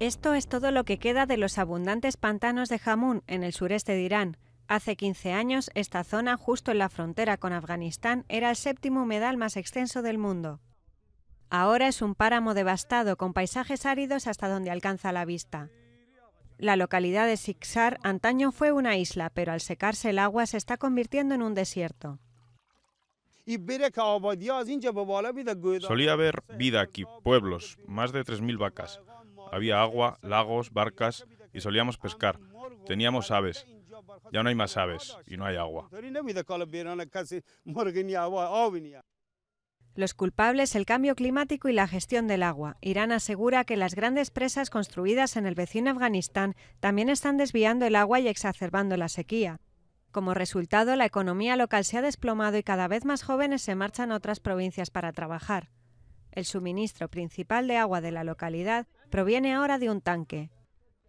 Esto es todo lo que queda de los abundantes pantanos de Jamún en el sureste de Irán. Hace 15 años, esta zona, justo en la frontera con Afganistán, era el séptimo humedal más extenso del mundo. Ahora es un páramo devastado con paisajes áridos hasta donde alcanza la vista. La localidad de Siksar antaño fue una isla, pero al secarse el agua se está convirtiendo en un desierto. Solía haber vida aquí, pueblos, más de 3.000 vacas. Había agua, lagos, barcas y solíamos pescar. Teníamos aves. Ya no hay más aves y no hay agua. Los culpables, el cambio climático y la gestión del agua. Irán asegura que las grandes presas construidas en el vecino Afganistán también están desviando el agua y exacerbando la sequía. Como resultado, la economía local se ha desplomado y cada vez más jóvenes se marchan a otras provincias para trabajar. El suministro principal de agua de la localidad proviene ahora de un tanque.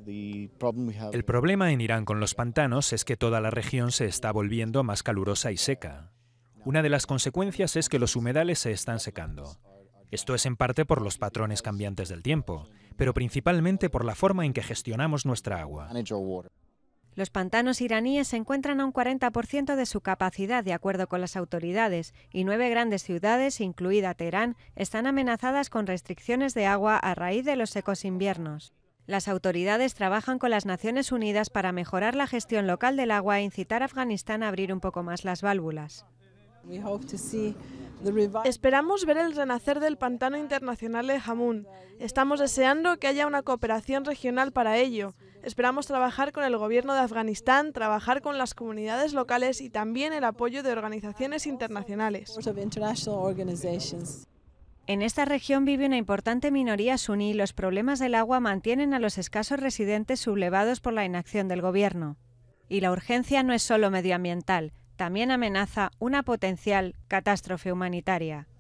El problema en Irán con los pantanos es que toda la región se está volviendo más calurosa y seca. Una de las consecuencias es que los humedales se están secando. Esto es en parte por los patrones cambiantes del tiempo, pero principalmente por la forma en que gestionamos nuestra agua. Los pantanos iraníes se encuentran a un 40% de su capacidad, de acuerdo con las autoridades, y nueve grandes ciudades, incluida Teherán, están amenazadas con restricciones de agua a raíz de los secos inviernos. Las autoridades trabajan con las Naciones Unidas para mejorar la gestión local del agua e incitar a Afganistán a abrir un poco más las válvulas. Esperamos ver el renacer del pantano internacional de Hamun. Estamos deseando que haya una cooperación regional para ello Esperamos trabajar con el gobierno de Afganistán, trabajar con las comunidades locales y también el apoyo de organizaciones internacionales. En esta región vive una importante minoría suní y los problemas del agua mantienen a los escasos residentes sublevados por la inacción del gobierno. Y la urgencia no es solo medioambiental, también amenaza una potencial catástrofe humanitaria.